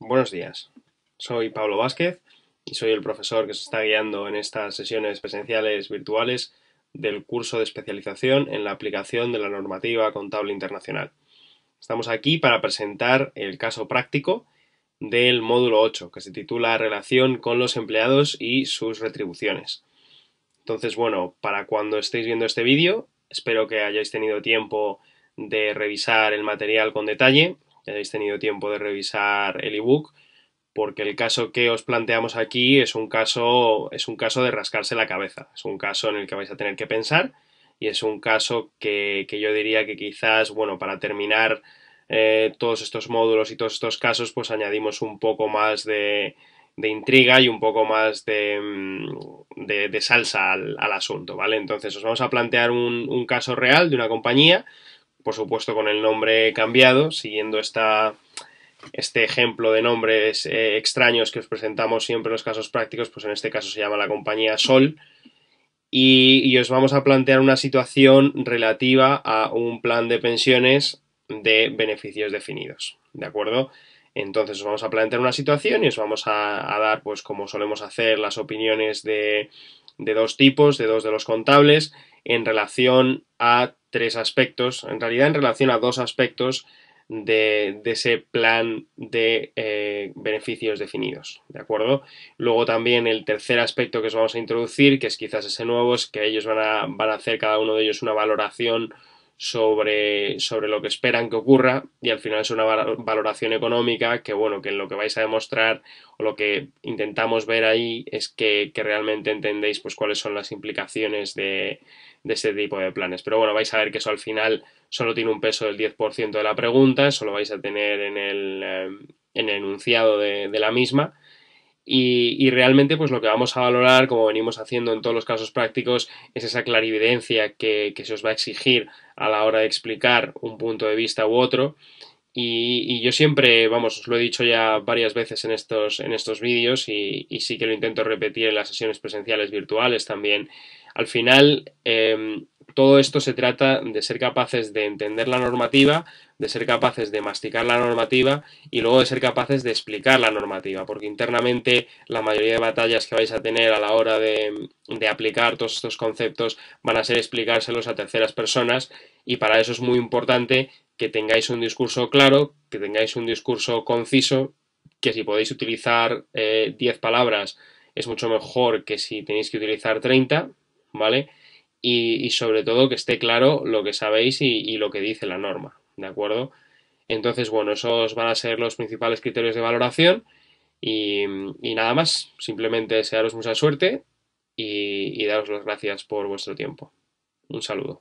Buenos días, soy Pablo Vázquez y soy el profesor que se está guiando en estas sesiones presenciales virtuales del curso de especialización en la aplicación de la normativa contable internacional. Estamos aquí para presentar el caso práctico del módulo 8, que se titula Relación con los empleados y sus retribuciones. Entonces, bueno, para cuando estéis viendo este vídeo, espero que hayáis tenido tiempo de revisar el material con detalle ya hayáis tenido tiempo de revisar el ebook, porque el caso que os planteamos aquí es un caso, es un caso de rascarse la cabeza, es un caso en el que vais a tener que pensar y es un caso que, yo diría que quizás, bueno, para terminar eh, todos estos módulos y todos estos casos, pues añadimos un poco más de, intriga y un poco más de, mm, salsa al, asunto, ¿vale? Entonces os vamos a plantear un, un caso real de una compañía por supuesto con el nombre cambiado, siguiendo este ejemplo de nombres eh, extraños que os presentamos siempre en los casos prácticos, pues en este caso se llama la compañía Sol. Y, os vamos a plantear una situación relativa a un plan de pensiones de beneficios definidos. ¿De acuerdo? Entonces os vamos a plantear una situación y os vamos a, dar, pues como solemos hacer, las opiniones de, de dos tipos, de dos de los contables, en relación a tres aspectos, en realidad en relación a dos aspectos de, ese plan de eh, beneficios definidos, ¿de acuerdo? Luego también el tercer aspecto que os vamos a introducir, que es quizás ese nuevo, es que ellos van a, van a hacer cada uno de ellos una valoración sobre, sobre lo que esperan que ocurra y al final es una valoración económica que, bueno, que lo que vais a demostrar o lo que intentamos ver ahí es que, realmente entendéis pues cuáles son las implicaciones de, de este tipo de planes. Pero bueno, vais a ver que eso al final solo tiene un peso del 10% de la pregunta, eso lo vais a tener en el, eh, en el enunciado de la misma y, realmente, pues lo que vamos a valorar, como venimos haciendo en todos los casos prácticos, es esa clarividencia que, se os va a exigir a la hora de explicar un punto de vista u otro. Y, yo siempre, vamos, os lo he dicho ya varias veces en estos, en estos vídeos y, sí que lo intento repetir en las sesiones presenciales virtuales también. Al final, em, todo esto se trata de ser capaces de entender la normativa, de ser capaces de masticar la normativa y luego de ser capaces de explicar la normativa, porque internamente la mayoría de batallas que vais a tener a la hora de, aplicar todos estos conceptos van a ser explicárselos a terceras personas y para eso es muy importante que tengáis un discurso claro, que tengáis un discurso conciso, que si podéis utilizar 10 eh, palabras es mucho mejor que si tenéis que utilizar 30, ¿vale? y, sobre todo que esté claro lo que sabéis y, lo que dice la norma, ¿de acuerdo? Entonces, bueno, esos van a ser los principales criterios de valoración y, nada más, simplemente desearos mucha suerte y daros las gracias por vuestro tiempo. Un saludo.